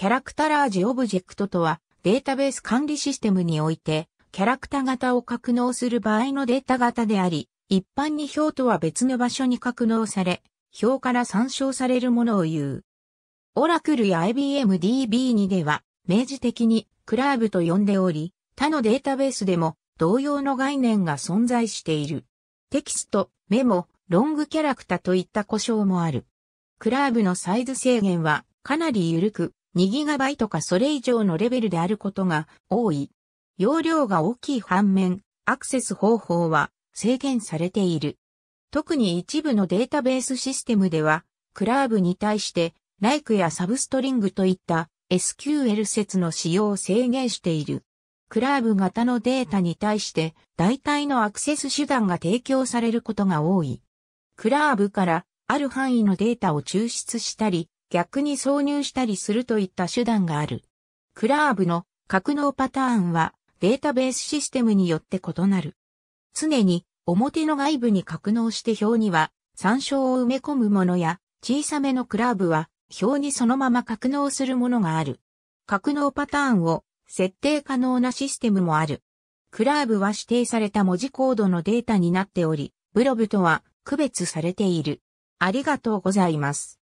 キャラクタラージオブジェクトとは、データベース管理システムにおいて、キャラクタ型を格納する場合のデータ型であり、一般に表とは別の場所に格納され、表から参照されるものを言う。オラクルや IBM DB2 では、明示的にクラーブと呼んでおり、他のデータベースでも同様の概念が存在している。テキスト、メモ、ロングキャラクタといった故障もある。クラーブのサイズ制限はかなり緩く、2GB かそれ以上のレベルであることが多い。容量が大きい反面、アクセス方法は制限されている。特に一部のデータベースシステムでは、クラーブに対して、ライクやサブストリングといった SQL 説の使用を制限している。クラーブ型のデータに対して代替のアクセス手段が提供されることが多い。クラーブからある範囲のデータを抽出したり、逆に挿入したりするといった手段がある。クラーブの格納パターンはデータベースシステムによって異なる。常に表の外部に格納して表には参照を埋め込むものや小さめのクラーブは表にそのまま格納するものがある。格納パターンを設定可能なシステムもある。クラーブは指定された文字コードのデータになっており、ブロブとは区別されている。ありがとうございます。